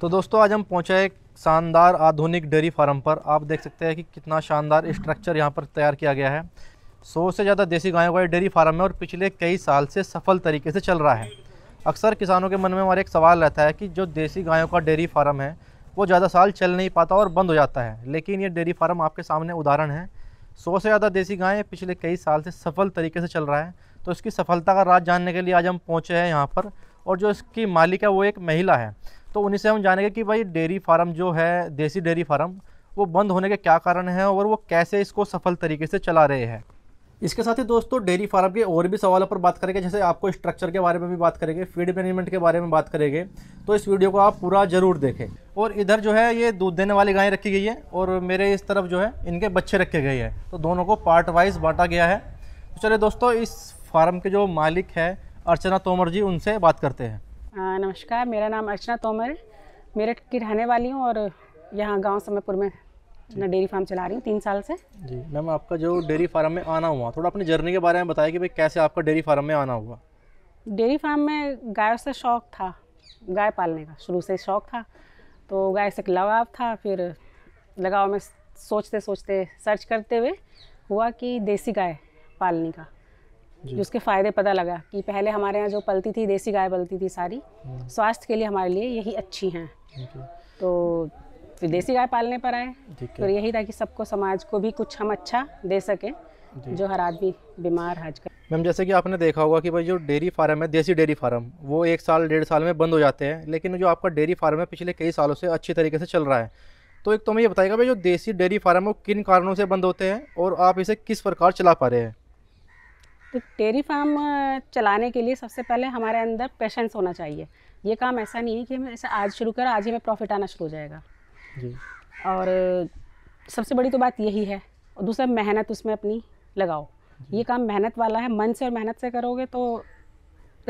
तो दोस्तों आज हम पहुँचे एक शानदार आधुनिक डेयरी फार्म पर आप देख सकते हैं कि कितना शानदार स्ट्रक्चर यहाँ पर तैयार किया गया है सौ से ज़्यादा देसी गायों का डेयरी फार्म है और पिछले कई साल से सफल तरीके से चल रहा है अक्सर किसानों के मन में हमारा एक सवाल रहता है कि जो देसी गायों का डेयरी फार्म है वो ज़्यादा साल चल नहीं पाता और बंद हो जाता है लेकिन ये डेयरी फार्म आपके सामने उदाहरण है सौ से ज़्यादा देसी गायें पिछले कई साल से सफल तरीके से चल रहा है तो इसकी सफलता का राज जानने के लिए आज हम पहुँचे हैं यहाँ पर और जो इसकी मालिक है वो एक महिला है तो उन्हीं से हम जानेंगे कि भाई डेयरी फार्म जो है देसी डेयरी फार्म वो बंद होने के क्या कारण हैं और वो कैसे इसको सफल तरीके से चला रहे हैं इसके साथ ही दोस्तों डेयरी फार्म के और भी सवालों पर बात करेंगे जैसे आपको स्ट्रक्चर के बारे में भी बात करेंगे फीड मैनेजमेंट के बारे में बात करेंगे तो इस वीडियो को आप पूरा जरूर देखें और इधर जो है ये दूध देने वाली गायें रखी गई है और मेरे इस तरफ जो है इनके बच्चे रखे गए हैं तो दोनों को पार्ट वाइज बांटा गया है तो चलिए दोस्तों इस फार्म के जो मालिक है अर्चना तोमर जी उनसे बात करते हैं नमस्कार मेरा नाम अर्चना तोमर मेरठ की रहने वाली हूँ और यहाँ गांव समयपुर में अपना डेयरी फार्म चला रही हूँ तीन साल से जी मैम आपका जो डेयरी फार्म में आना हुआ थोड़ा अपनी जर्नी के बारे में बताया कि भाई कैसे आपका डेयरी फार्म में आना हुआ डेयरी फार्म में गायों से शौक था गाय पालने का शुरू से शौक था तो गाय से लगाव था फिर लगाव में सोचते सोचते सर्च करते हुए हुआ कि देसी गाय पालने का जो उसके फ़ायदे पता लगा कि पहले हमारे यहाँ जो पलती थी देसी गाय पलती थी सारी हम्म। स्वास्थ्य के लिए हमारे लिए यही अच्छी हैं तो फिर देसी गाय पालने पर आए तो यही था कि सबको समाज को भी कुछ हम अच्छा दे सकें जो हर आदमी बीमार आजकल मैम जैसे कि आपने देखा होगा कि भाई जो डेयरी फार्म है देसी डेयरी फार्म वो एक साल डेढ़ साल में बंद हो जाते हैं लेकिन जो आपका डेयरी फार्म है पिछले कई सालों से अच्छी तरीके से चल रहा है तो एक तो हमें ये बताएगा भाई जो देसी डेयरी फार्म है वो किन कारणों से बंद होते हैं और आप इसे किस प्रकार चला पा रहे हैं तो डेयरी फार्म चलाने के लिए सबसे पहले हमारे अंदर पेशेंस होना चाहिए ये काम ऐसा नहीं है कि हम ऐसे आज शुरू करें आज ही में प्रॉफिट आना शुरू हो जाएगा जी और सबसे बड़ी तो बात यही है और दूसरा मेहनत उसमें अपनी लगाओ ये काम मेहनत वाला है मन से और मेहनत से करोगे तो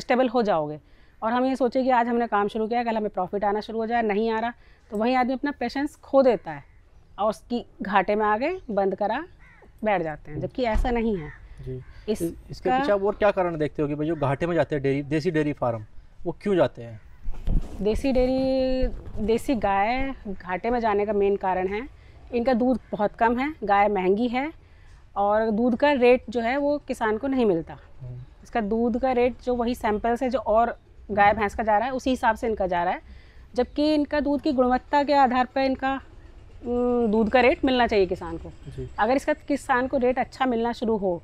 स्टेबल हो जाओगे और हम ये सोचे कि आज हमने काम शुरू किया कल हमें प्रॉफिट आना शुरू हो जाए नहीं आ रहा तो वही आदमी अपना पेशेंस खो देता है और उसकी घाटे में आ गए बंद करा बैठ जाते हैं जबकि ऐसा नहीं है जी इस इसके पीछे आप और क्या कारण देखते हो कि भाई जो घाटे में जाते हैं डेरी देसी डेरी फार्म वो क्यों जाते हैं देसी डेयरी देसी गाय घाटे में जाने का मेन कारण है इनका दूध बहुत कम है गाय महंगी है और दूध का रेट जो है वो किसान को नहीं मिलता हम्म। इसका दूध का रेट जो वही सैंपल से जो और गाय भैंस का जा रहा है उसी हिसाब से इनका जा रहा है जबकि इनका दूध की गुणवत्ता के आधार पर इनका दूध का रेट मिलना चाहिए किसान को अगर इसका किसान को रेट अच्छा मिलना शुरू हो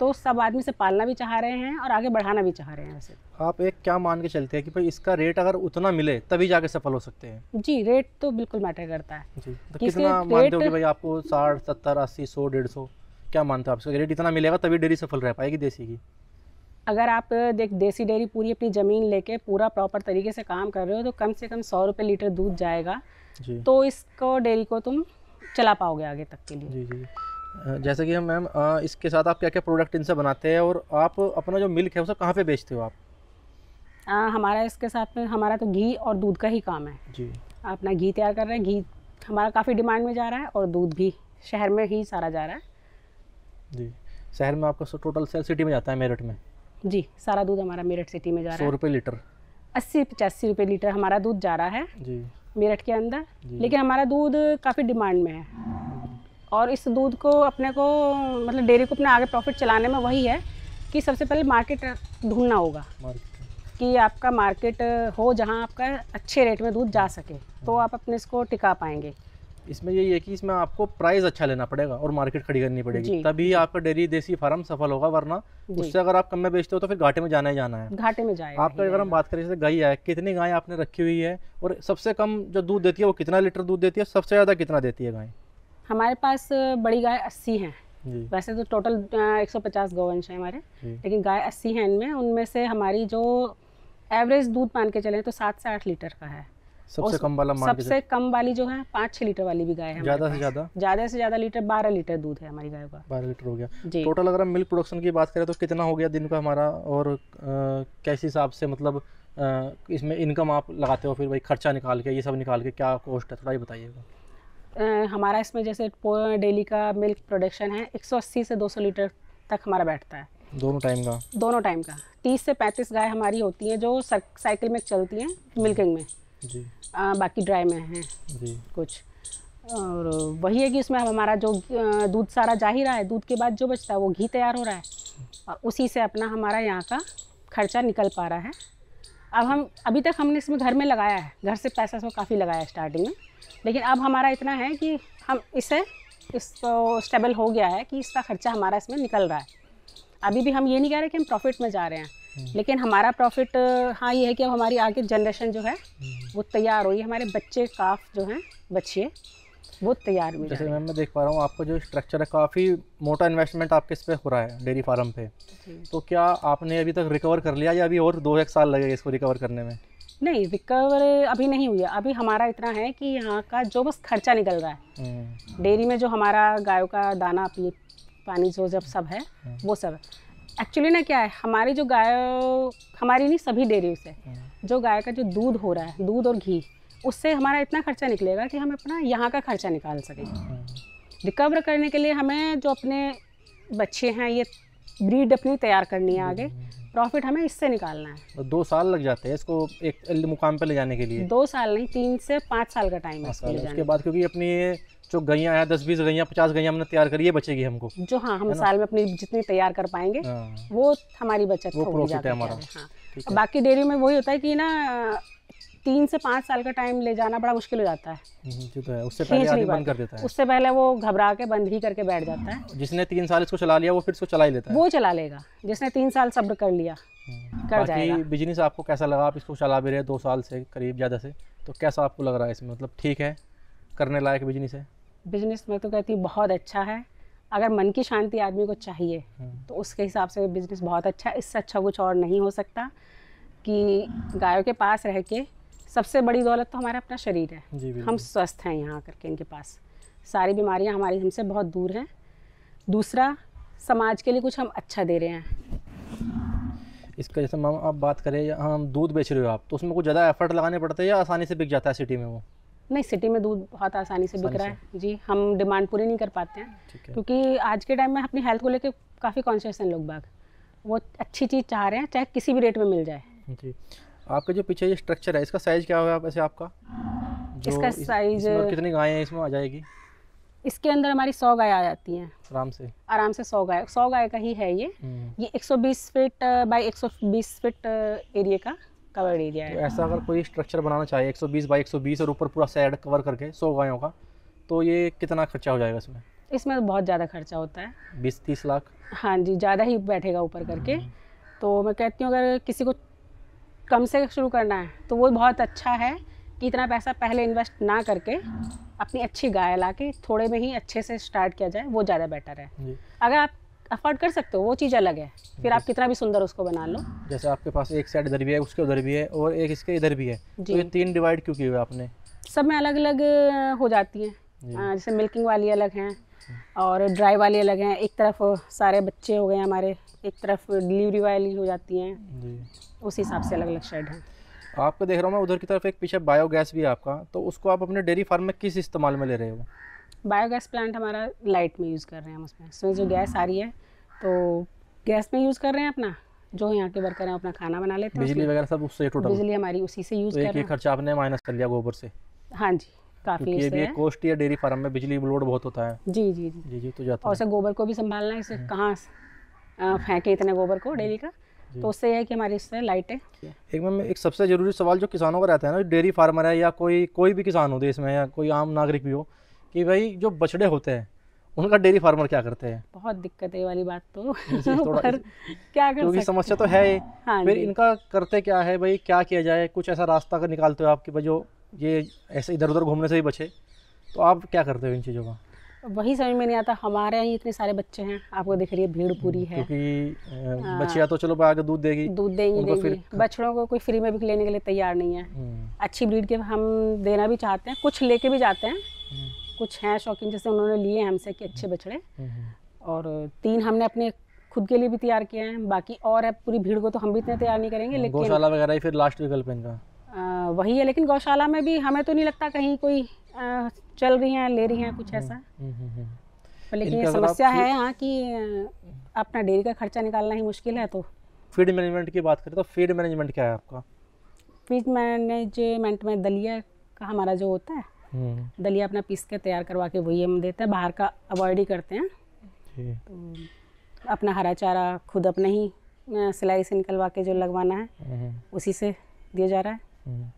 तो सब आदमी से पालना भी चाह रहे हैं और आगे बढ़ाना भी चाह रहे हैं वैसे आप एक क्या मान के चलते हैं कि भाई इसका रेट अगर उतना मिले तभी जाके सफल हो सकते हैं जी रेट तो बिल्कुल मैटर करता है जी तो कितना मानते हो कि भाई आपको साठ सत्तर अस्सी सौ डेढ़ सौ क्या मानते हो आप रेट इतना मिलेगा तभी डेयरी सफल रह पाएगी देसी की अगर आप देख देसी डेयरी पूरी अपनी ज़मीन लेके पूरा प्रॉपर तरीके से काम कर रहे हो तो कम से कम सौ रुपये लीटर दूध जाएगा तो इसको डेयरी को तुम चला पाओगे आगे तक के लिए जी जी जैसे कि मैम इसके साथ आप क्या क्या प्रोडक्ट इनसे बनाते हैं और आप अपना जो मिल्क है उसे कहाँ पे बेचते हो आप आ, हमारा इसके साथ में हमारा तो घी और दूध का ही काम है जी अपना घी तैयार कर रहे हैं घी हमारा काफ़ी डिमांड में जा रहा है और दूध भी शहर में ही सारा जा रहा है जी शहर में आपका टोटल सेल सिटी में जाता है मेरठ में जी सारा दूध हमारा मेरठ सिटी में जा रहा है सौ रुपये लीटर अस्सी पचासी रुपये लीटर हमारा दूध जा रहा है जी मेरठ के अंदर लेकिन हमारा दूध काफ़ी डिमांड में है और इस दूध को अपने को मतलब डेयरी को अपने आगे प्रॉफिट चलाने में वही है कि सबसे पहले मार्केट ढूंढना होगा कि आपका मार्केट हो जहां आपका अच्छे रेट में दूध जा सके तो हाँ। आप अपने इसको टिका पाएंगे इसमें यही है कि इसमें आपको प्राइस अच्छा लेना पड़ेगा और मार्केट खड़ी करनी पड़ेगी तभी आपका डेयरी देसी फार्म सफल होगा वरना उससे अगर आप कम में बेचते हो तो फिर घाटे में जाना ही जाना है घाटे में जाए आपका अगर हम बात करें जैसे गाय है कितनी गाय आपने रखी हुई है और सबसे कम जो दूध देती है वो कितना लीटर दूध देती है सबसे ज़्यादा कितना देती है गाय हमारे पास बड़ी गाय अस्सी हैं वैसे तो टोटल एक सौ पचास गौवंश है हमारे लेकिन गाय अस्सी हैं इनमें उनमें से हमारी जो एवरेज दूध मान के चले तो सात से आठ लीटर का है सबसे कम वाला सबसे कम वाली जो है पाँच छह लीटर वाली भी गाय है ज्यादा से ज्यादा ज्यादा से ज्यादा लीटर बारह लीटर दूध है हमारी गायों का बारह लीटर हो गया टोटल अगर हम मिल्क प्रोडक्शन की बात करें तो कितना हो गया दिन का हमारा और कैसे हिसाब से मतलब इसमें इनकम आप लगाते हो फिर भाई खर्चा निकाल के ये सब निकाल के क्या कॉस्ट है थोड़ा ही बताइएगा हमारा इसमें जैसे डेली का मिल्क प्रोडक्शन है 180 से 200 लीटर तक हमारा बैठता है दोनों टाइम का दोनों टाइम का तीस से पैंतीस गाय हमारी होती हैं जो साइकिल में चलती हैं मिल्किंग में जी आ, बाकी ड्राई में हैं जी कुछ और वही है कि उसमें हमारा जो दूध सारा जा ही रहा है दूध के बाद जो बचता है वो घी तैयार हो रहा है और उसी से अपना हमारा यहाँ का खर्चा निकल पा रहा है अब हम अभी तक हमने इसमें घर में लगाया है घर से पैसा इसमें काफ़ी लगाया है स्टार्टिंग में लेकिन अब हमारा इतना है कि हम इसे इसको स्टेबल हो गया है कि इसका खर्चा हमारा इसमें निकल रहा है अभी भी हम ये नहीं कह रहे कि हम प्रॉफिट में जा रहे हैं हम्म। लेकिन हमारा प्रॉफिट हाँ ये है कि अब हमारी आगे जनरेशन जो है हम्म। वो तैयार हो है हमारे बच्चे काफ जो हैं बच्चे वो तैयार हुए जैसे मैम मैं देख पा रहा हूँ आपका जो स्ट्रक्चर है काफ़ी मोटा इन्वेस्टमेंट आपके इस पर हो रहा है डेयरी फार्म पे तो क्या आपने अभी तक रिकवर कर लिया या अभी और दो एक साल लगेगा इसको रिकवर करने में नहीं रिकवर अभी नहीं हुई है अभी हमारा इतना है कि यहाँ का जो बस खर्चा निकल रहा है हम्म। डेयरी में जो हमारा गायों का दाना पी पानी जो जब सब है हम्म। वो सब है एक्चुअली ना क्या है हमारी जो गाय हमारी नहीं सभी डेयरी से हम्म। जो गाय का जो दूध हो रहा है दूध और घी उससे हमारा इतना खर्चा निकलेगा कि हम अपना यहाँ का खर्चा निकाल सकें रिकवर करने के लिए हमें जो अपने बच्चे हैं ये ब्रीड अपनी तैयार करनी है आगे प्रॉफिट हमें इससे निकालना है तो दो साल लग जाते हैं इसको एक मुकाम पे ले जाने के लिए दो साल नहीं तीन से पाँच साल का टाइम है उसके बाद क्योंकि अपनी जो गैया है दस बीस गैया पचास गैया हमने तैयार करी है बचेगी हमको जो हाँ हम साल में अपनी जितनी तैयार कर पाएंगे हाँ। वो हमारी बचत वो प्रॉफिट है हमारा हाँ। बाकी डेयरी में वही होता है कि ना तीन से पाँच साल का टाइम ले जाना बड़ा मुश्किल हो जाता है, हम्म, तो उससे पहले आदमी बंद कर देता है उससे पहले वो घबरा के बंद ही करके बैठ जाता है जिसने तीन साल इसको चला लिया वो फिर इसको चला ही लेता है वो चला लेगा जिसने तीन साल सब्र कर लिया हम्म। कर जाएगा बिजनेस आपको कैसा लगा आप इसको चला भी रहे दो साल से करीब ज़्यादा से तो कैसा आपको लग रहा है इसमें मतलब ठीक है करने लायक बिजनेस है बिजनेस मैं तो कहती हूँ बहुत अच्छा है अगर मन की शांति आदमी को चाहिए हम्म। तो उसके हिसाब से बिजनेस बहुत अच्छा है इससे अच्छा कुछ और नहीं हो सकता कि गायों के पास रह के सबसे बड़ी दौलत तो हमारा अपना शरीर है हम स्वस्थ हैं यहाँ आकर के इनके पास सारी बीमारियाँ हमारी हमसे बहुत दूर हैं दूसरा समाज के लिए कुछ हम अच्छा दे रहे हैं इसका जैसे मैम आप बात करें हम दूध बेच रहे हो आप तो उसमें कुछ ज़्यादा एफर्ट लगाने पड़ते हैं या आसानी से बिक जाता है सिटी में वो नहीं सिटी में दूध बहुत आसानी से बिक रहा है जी हम डिमांड पूरी नहीं कर पाते हैं क्योंकि आज के टाइम में अपनी हेल्थ को लेकर काफ़ी कॉन्शियस हैं लोग बाग वो अच्छी चीज़ चाह रहे हैं चाहे किसी भी रेट में मिल जाए जी आपका जो पीछे ये स्ट्रक्चर है इसका साइज क्या होगा वैसे आपका इसका इस, साइज कितनी गाय है इसमें आ जाएगी इसके अंदर हमारी सौ गाय आ जाती हैं आराम से आराम से सौ गाय सौ गाय का ही है ये हम्म। ये 120 फीट बाय 120 फीट एरिया का कवर एरिया तो है तो ऐसा अगर कोई स्ट्रक्चर बनाना चाहे 120 बाय 120 और ऊपर पूरा साइड कवर करके सौ गायों का तो ये कितना खर्चा हो जाएगा इसमें इसमें बहुत ज़्यादा खर्चा होता है बीस तीस लाख हाँ जी ज़्यादा ही बैठेगा ऊपर करके हम्म। तो मैं कहती हूँ अगर किसी को कम से शुरू करना है तो वो बहुत अच्छा है कि इतना पैसा पहले इन्वेस्ट ना करके अपनी अच्छी गाय ला के थोड़े में ही अच्छे से स्टार्ट किया जाए वो ज़्यादा बेटर है अगर आप अफोर्ड कर सकते हो वो चीज़ अलग है फिर आप कितना भी सुंदर उसको बना लो जैसे आपके पास एक साइड इधर भी है उसके उधर भी है और एक इसके इधर भी है तो ये तीन डिवाइड क्यों किए हुए आपने सब में अलग अलग हो जाती हैं जैसे मिल्किंग वाली अलग हैं और ड्राई वाले अलग हैं एक तरफ सारे बच्चे हो गए हमारे एक तरफ डिलीवरी वाली हो जाती हैं उस हिसाब से अलग अलग शेड हैं आपको देख रहा हूँ मैं उधर की तरफ एक पीछे बायोगैस भी है आपका तो उसको आप अपने डेयरी फार्म में किस इस्तेमाल में ले रहे हो बायोगैस प्लांट हमारा लाइट में यूज़ कर रहे हैं हम उसमें उसमें जो गैस आ रही है तो गैस में यूज़ कर रहे हैं अपना जो यहाँ के वर्कर हैं अपना खाना बना लेते हैं बिजली वगैरह सब उससे टोटल बिजली हमारी उसी से यूज़ तो कर रहे हैं खर्चा आपने माइनस कर लिया गोबर से हाँ जी काफी हिस्से हैं कोस्ट या डेयरी फार्म में बिजली लोड बहुत होता है जी जी जी जी जी तो जाता और उसे गोबर को भी संभालना है इसे हम्म। कहाँ फेंके इतने गोबर को डेली का तो उससे यह है कि हमारी इससे लाइट है एक मैम एक सबसे ज़रूरी सवाल जो किसानों का रहता है ना डेयरी फार्मर है या कोई कोई भी किसान हो देश में या कोई आम नागरिक भी हो कि भाई जो बछड़े होते हैं उनका डेयरी फार्मर क्या करते हैं बहुत दिक्कत है वाली बात तो पर क्या कर क्योंकि समस्या तो है हाँ फिर इनका करते क्या है भाई क्या किया जाए कुछ ऐसा रास्ता कर निकालते हो आपकी भाई जो ये ऐसे इधर उधर घूमने से ही बचे तो आप क्या करते हो इन चीज़ों का वही समझ में नहीं आता हमारे यहाँ इतने सारे बच्चे हैं आपको दिख रही है भीड़ पूरी है क्योंकि हाँ। बच्चिया तो चलो आगे दूध देगी दूध देंगी देगी बछड़ों को कोई फ्री में भी लेने के लिए तैयार नहीं है हम्म। अच्छी ब्रीड के हम देना भी चाहते हैं कुछ लेके भी जाते हैं हम्म। कुछ हैं शौकीन जैसे उन्होंने लिए हैं हमसे कि अच्छे हम्म। बछड़े और तीन हमने अपने खुद के लिए भी तैयार किए हैं बाकी और है पूरी भीड़ को तो हम भी इतना तैयार नहीं करेंगे लेकिन गौशाला वगैरह फिर लास्ट विकल्प इनका वही है लेकिन गौशाला में भी हमें तो नहीं लगता कहीं कोई चल रही हैं ले रही हैं कुछ हम्म, ऐसा हम्म, हम्म, लेकिन ये समस्या है हाँ कि अपना डेयरी का खर्चा निकालना ही मुश्किल है तो फीड मैनेजमेंट की बात करें तो फीड मैनेजमेंट क्या है आपका फीड मैनेजमेंट में दलिया का हमारा जो होता है दलिया अपना पीस के तैयार करवा के वही हम देते हैं बाहर का अवॉइड ही करते हैं तो अपना हरा चारा खुद अपने ही सिलाई से निकलवा के जो लगवाना है उसी से दिया जा रहा है हम्म।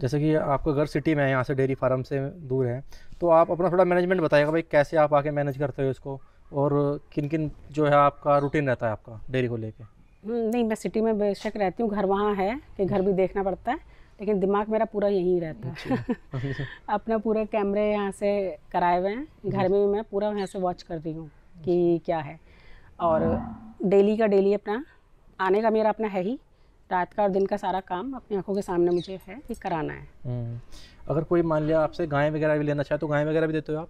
जैसे कि आपका घर सिटी में है यहाँ से डेयरी फार्म से दूर है तो आप अपना थोड़ा मैनेजमेंट बताइएगा भाई कैसे आप आके मैनेज करते हो इसको और किन किन जो है आपका रूटीन रहता है आपका डेयरी को लेके हम्म, नहीं मैं सिटी में बेशक रहती हूँ घर वहाँ है कि घर भी देखना पड़ता है लेकिन दिमाग मेरा पूरा यहीं रहता है अच्छा। अपना पूरे कैमरे यहाँ से कराए हुए हैं घर में भी मैं पूरा यहाँ से वॉच कर रही हूँ कि क्या है और डेली अच्छा। का डेली अपना आने का मेरा अपना है ही रात का और दिन का सारा काम अपनी आंखों के सामने मुझे है कि कराना है हम्म। अगर कोई मान लिया आपसे गाय वगैरह भी लेना चाहे तो गाय वगैरह भी देते हो आप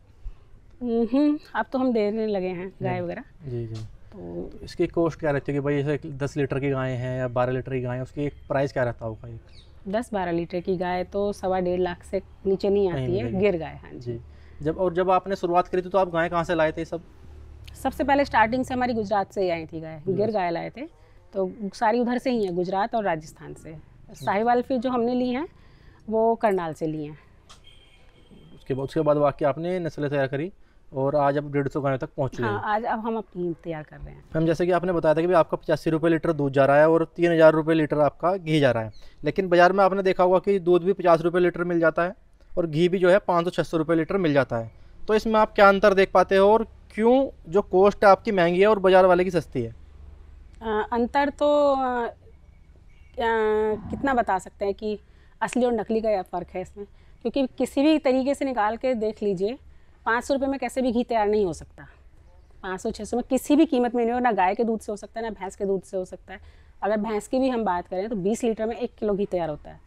हम्म, अब तो हम देने लगे हैं हम्म। गाय वगैरह जी जी तो इसकी कॉस्ट क्या रहती है कि भाई जैसे दस लीटर की गाय है या बारह लीटर की गाय उसकी एक प्राइस क्या रहता होगा एक दस बारह लीटर की गाय तो सवा डेढ़ लाख से नीचे नहीं आती है गिर गाय हाँ जी जब और जब आपने शुरुआत करी थी तो आप गाय कहाँ से लाए थे सब सबसे पहले स्टार्टिंग से हमारी गुजरात से ही आई थी गाय गिर गाय लाए थे तो सारी उधर से ही हैं गुजरात और राजस्थान से साहिवाल फिर जो हमने ली हैं वो करनाल से ली हैं उसके बाद उसके बाद वाकई आपने नस्लें तैयार करी और आज आप डेढ़ सौ गायों तक पहुँच हाँ, आज अब हम अपनी तैयार कर रहे हैं हम जैसे कि आपने बताया था कि आपका पचासी रुपये लीटर दूध जा रहा है और तीन हज़ार रुपये लीटर आपका घी जा रहा है लेकिन बाज़ार में आपने देखा होगा कि दूध भी पचास रुपये लीटर मिल जाता है और घी भी जो है पाँच सौ छः सौ रुपये लीटर मिल जाता है तो इसमें आप क्या अंतर देख पाते हो और क्यों जो कॉस्ट आपकी महंगी है और बाज़ार वाले की सस्ती है अंतर तो आ, कितना बता सकते हैं कि असली और नकली का फ़र्क है इसमें क्योंकि किसी भी तरीके से निकाल के देख लीजिए पाँच सौ रुपये में कैसे भी घी तैयार नहीं हो सकता पाँच सौ छः सौ में किसी भी कीमत में नहीं हो ना गाय के दूध से हो सकता है ना भैंस के दूध से हो सकता है अगर भैंस की भी हम बात करें तो बीस लीटर में एक किलो घी तैयार होता है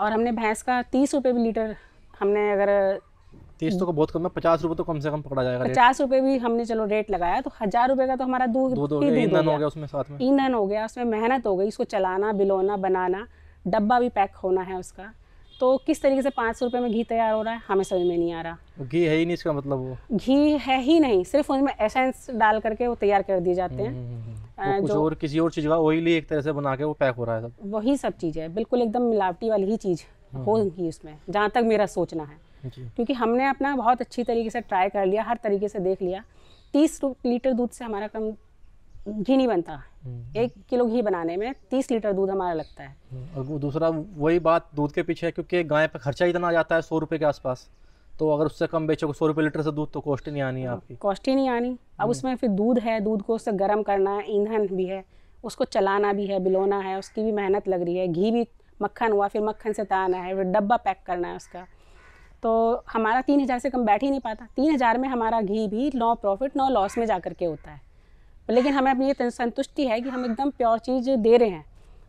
और हमने भैंस का तीस रुपये भी लीटर हमने अगर तीस तो बहुत कम है पचास रुपए तो कम से कम पकड़ा जाएगा पचास रुपए भी हमने चलो रेट लगाया तो हजार रुपए का तो हमारा तो दूध ईंधन हो गया उसमें साथ में ईंधन हो गया उसमें मेहनत हो गई इसको चलाना बिलोना बनाना डब्बा भी पैक होना है उसका तो किस तरीके से पाँच सौ रुपये में घी तैयार हो रहा है हमें समझ में नहीं आ रहा घी है ही नहीं इसका मतलब वो घी है ही नहीं सिर्फ उसमें एसेंस डाल करके वो तैयार कर दिए जाते हैं हम्म, हम्म, हम्म, कुछ और किसी और चीज़ का ही एक तरह से बना के वो पैक हो रहा है सब वही सब चीज़ है बिल्कुल एकदम मिलावटी वाली ही चीज़ होगी उसमें जहाँ तक मेरा सोचना है क्योंकि हमने अपना बहुत अच्छी तरीके से ट्राई कर लिया हर तरीके से देख लिया तीस लीटर दूध से हमारा कम घी नहीं बनता हम्म। एक किलो घी बनाने में तीस लीटर दूध हमारा लगता है हम्म, और दूसरा वही बात दूध के पीछे है क्योंकि गाय पर खर्चा इतना जाता है सौ रुपये के आसपास तो अगर उससे कम बेचोगे सौ रुपये लीटर से दूध तो कॉस्ट नहीं आनी आपकी कॉस्ट ही नहीं आनी अब हम्म। उसमें फिर दूध है दूध को उससे गर्म करना है ईंधन भी है उसको चलाना भी है बिलोना है उसकी भी मेहनत लग रही है घी भी मक्खन हुआ फिर मक्खन से ताना है फिर डब्बा पैक करना है उसका तो हमारा तीन हज़ार से कम बैठ ही नहीं पाता तीन हज़ार में हमारा घी भी नो प्रॉफिट नो लॉस में जा कर के होता है लेकिन हमें अपनी ये संतुष्टि है कि हम एकदम प्योर चीज़ दे रहे हैं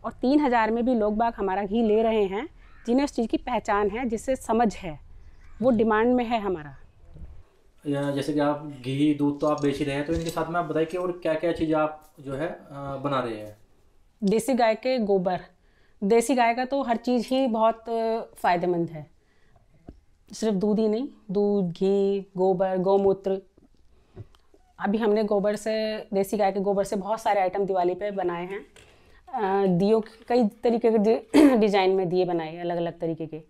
और तीन हज़ार में भी लोग बाग हमारा घी ले रहे हैं जिन्हें उस चीज़ की पहचान है जिससे समझ है वो डिमांड में है हमारा जैसे कि आप घी दूध तो आप बेच ही रहे हैं तो इनके साथ में आप बताइए कि और क्या क्या चीज़ आप जो है बना रहे हैं देसी गाय के गोबर देसी गाय का तो हर चीज़ ही बहुत फ़ायदेमंद है सिर्फ दूध ही नहीं दूध घी गोबर गौमूत्र अभी हमने गोबर से देसी गाय के गोबर से बहुत सारे आइटम दिवाली पे बनाए हैं दियो कई तरीके के डिज़ाइन में दिए बनाए अलग अलग तरीके के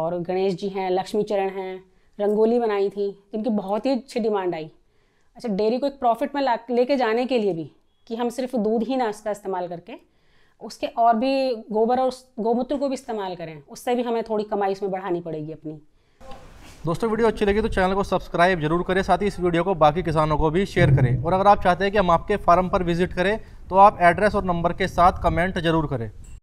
और गणेश जी हैं लक्ष्मी चरण हैं रंगोली बनाई थी जिनकी बहुत ही अच्छी डिमांड आई अच्छा डेयरी को एक प्रॉफिट में ला लेके जाने के लिए भी कि हम सिर्फ दूध ही नाश्ता इस्तेमाल करके उसके और भी गोबर और गोमूत्र को भी इस्तेमाल करें उससे भी हमें थोड़ी कमाई इसमें बढ़ानी पड़ेगी अपनी दोस्तों वीडियो अच्छी लगी तो चैनल को सब्सक्राइब जरूर करें साथ ही इस वीडियो को बाकी किसानों को भी शेयर करें और अगर आप चाहते हैं कि हम आपके फार्म पर विजिट करें तो आप एड्रेस और नंबर के साथ कमेंट जरूर करें